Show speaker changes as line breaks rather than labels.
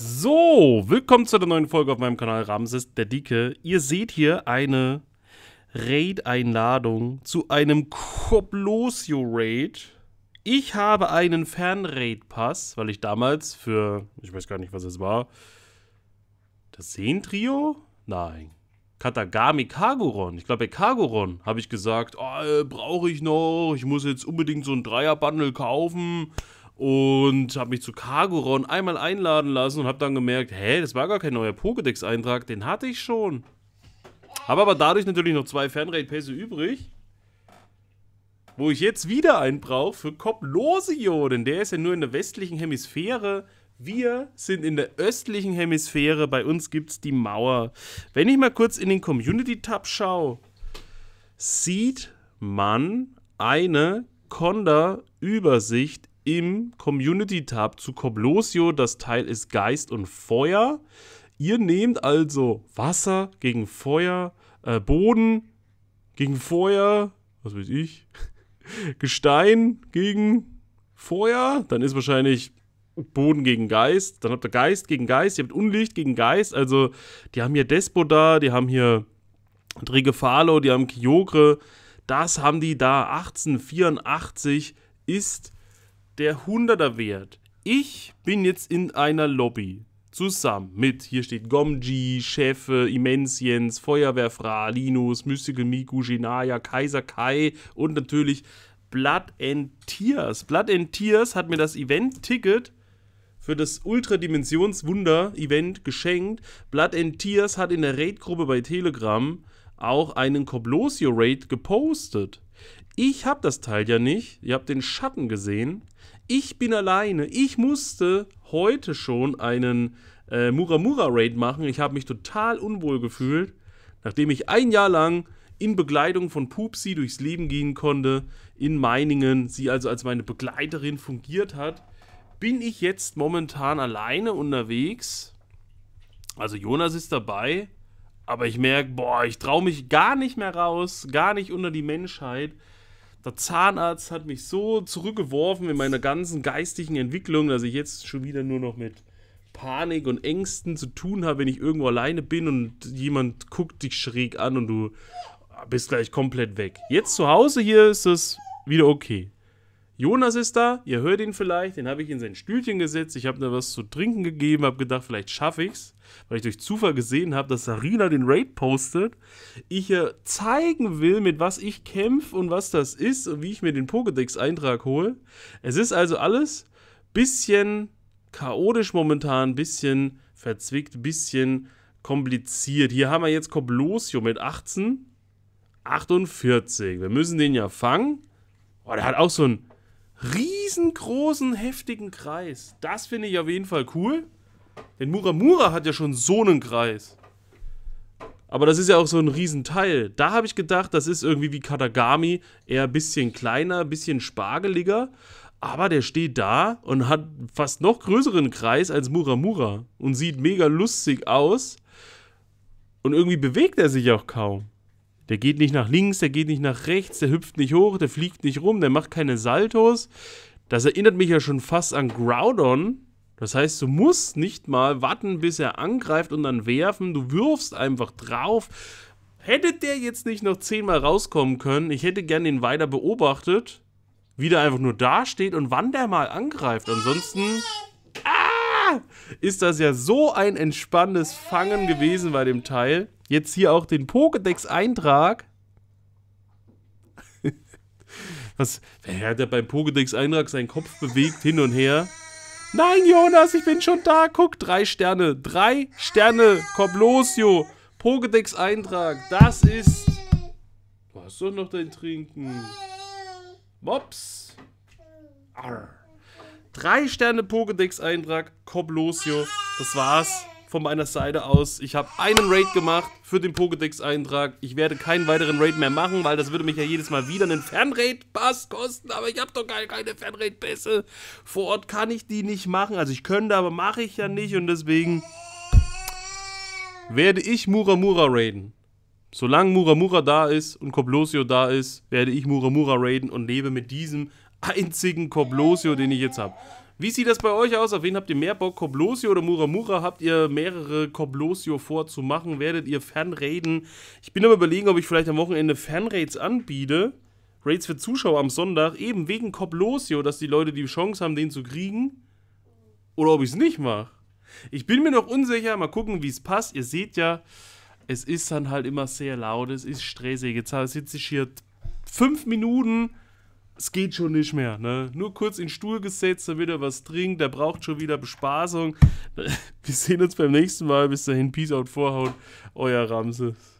So, willkommen zu einer neuen Folge auf meinem Kanal Ramses der Dicke. Ihr seht hier eine Raid-Einladung zu einem Koblosio-Raid. Ich habe einen Fernraid-Pass, weil ich damals für, ich weiß gar nicht, was es war, das Seentrio? Nein. Katagami Kagoron, ich glaube bei Kagoron habe ich gesagt, oh, äh, brauche ich noch, ich muss jetzt unbedingt so ein Dreier-Bundle kaufen und habe mich zu Cargoron einmal einladen lassen und habe dann gemerkt, hä, das war gar kein neuer Pokédex-Eintrag, den hatte ich schon. Habe aber dadurch natürlich noch zwei Fanrate-Pässe übrig, wo ich jetzt wieder einen brauche für Koplosio, denn der ist ja nur in der westlichen Hemisphäre. Wir sind in der östlichen Hemisphäre, bei uns gibt es die Mauer. Wenn ich mal kurz in den Community-Tab schaue, sieht man eine konda übersicht im Community-Tab zu Koblosio. Das Teil ist Geist und Feuer. Ihr nehmt also Wasser gegen Feuer, äh, Boden gegen Feuer, was weiß ich, Gestein gegen Feuer. Dann ist wahrscheinlich Boden gegen Geist. Dann habt ihr Geist gegen Geist. Ihr habt Unlicht gegen Geist. Also, die haben hier Despo da, die haben hier Drigefalo, die haben Kyogre. Das haben die da. 1884 ist der Hunderter wert. Ich bin jetzt in einer Lobby zusammen mit, hier steht Gomji, Chefe, Immensiens, Feuerwehrfra, Linus, Mystical Miku, Jinaya, Kaiser Kai und natürlich Blood and Tears. Blood and Tears hat mir das Event-Ticket für das Ultradimensionswunder-Event geschenkt. Blood and Tears hat in der Raid-Gruppe bei Telegram auch einen koblosio raid gepostet. Ich habe das Teil ja nicht. Ihr habt den Schatten gesehen. Ich bin alleine. Ich musste heute schon einen äh, Muramura-Raid machen. Ich habe mich total unwohl gefühlt, nachdem ich ein Jahr lang in Begleitung von Pupsi durchs Leben gehen konnte, in Meiningen, sie also als meine Begleiterin fungiert hat, bin ich jetzt momentan alleine unterwegs. Also Jonas ist dabei, aber ich merke, boah, ich traue mich gar nicht mehr raus, gar nicht unter die Menschheit der Zahnarzt hat mich so zurückgeworfen in meiner ganzen geistigen Entwicklung, dass ich jetzt schon wieder nur noch mit Panik und Ängsten zu tun habe, wenn ich irgendwo alleine bin und jemand guckt dich schräg an und du bist gleich komplett weg. Jetzt zu Hause hier ist es wieder okay. Jonas ist da, ihr hört ihn vielleicht, den habe ich in sein Stühlchen gesetzt, ich habe mir was zu trinken gegeben, habe gedacht, vielleicht schaffe ich's, weil ich durch Zufall gesehen habe, dass Sarina den Raid postet. Ich ihr zeigen will, mit was ich kämpfe und was das ist und wie ich mir den Pokédex-Eintrag hole. Es ist also alles bisschen chaotisch momentan, bisschen verzwickt, bisschen kompliziert. Hier haben wir jetzt Koblosio mit 18, 48. Wir müssen den ja fangen. Oh, der hat auch so ein riesengroßen, heftigen Kreis. Das finde ich auf jeden Fall cool. Denn Muramura hat ja schon so einen Kreis. Aber das ist ja auch so ein Riesenteil. Da habe ich gedacht, das ist irgendwie wie Katagami, eher ein bisschen kleiner, ein bisschen spargeliger. Aber der steht da und hat fast noch größeren Kreis als Muramura und sieht mega lustig aus. Und irgendwie bewegt er sich auch kaum. Der geht nicht nach links, der geht nicht nach rechts, der hüpft nicht hoch, der fliegt nicht rum, der macht keine Saltos. Das erinnert mich ja schon fast an Groudon. Das heißt, du musst nicht mal warten, bis er angreift und dann werfen. Du wirfst einfach drauf. Hätte der jetzt nicht noch zehnmal rauskommen können, ich hätte gern den weiter beobachtet, wie der einfach nur dasteht und wann der mal angreift. Ansonsten ah, ist das ja so ein entspannendes Fangen gewesen bei dem Teil jetzt hier auch den Pokédex-Eintrag. Was? Wer hat er beim Pokédex-Eintrag seinen Kopf bewegt hin und her? Nein, Jonas, ich bin schon da. Guck, drei Sterne. Drei Sterne. Komm los, Jo. Pokédex-Eintrag. Das ist. Du hast doch noch dein Trinken. Mops. Arr. Drei Sterne Pokédex-Eintrag. Komm Das war's von meiner Seite aus. Ich habe einen Raid gemacht für den Pokédex-Eintrag. Ich werde keinen weiteren Raid mehr machen, weil das würde mich ja jedes Mal wieder einen Fernraid-Pass kosten. Aber ich habe doch gar keine Fernraid-Pässe. Vor Ort kann ich die nicht machen. Also ich könnte, aber mache ich ja nicht. Und deswegen werde ich Muramura raiden. Solange Muramura da ist und Koblosio da ist, werde ich Muramura raiden und lebe mit diesem einzigen Koblosio, den ich jetzt habe. Wie sieht das bei euch aus? Auf wen habt ihr mehr Bock? Koblosio oder Muramura? Habt ihr mehrere Koblosio vorzumachen? Werdet ihr Fanraiden? Ich bin aber überlegen, ob ich vielleicht am Wochenende Fanraids anbiete. Raids für Zuschauer am Sonntag, eben wegen Koblosio, dass die Leute die Chance haben, den zu kriegen. Oder ob ich es nicht mache. Ich bin mir noch unsicher, mal gucken, wie es passt. Ihr seht ja, es ist dann halt immer sehr laut, es ist stressig. Jetzt sitze ich hier fünf Minuten es geht schon nicht mehr. Ne? Nur kurz in den Stuhl gesetzt, da er was trinkt, der braucht schon wieder Bespaßung. Wir sehen uns beim nächsten Mal. Bis dahin, Peace out, Vorhaut, euer Ramses.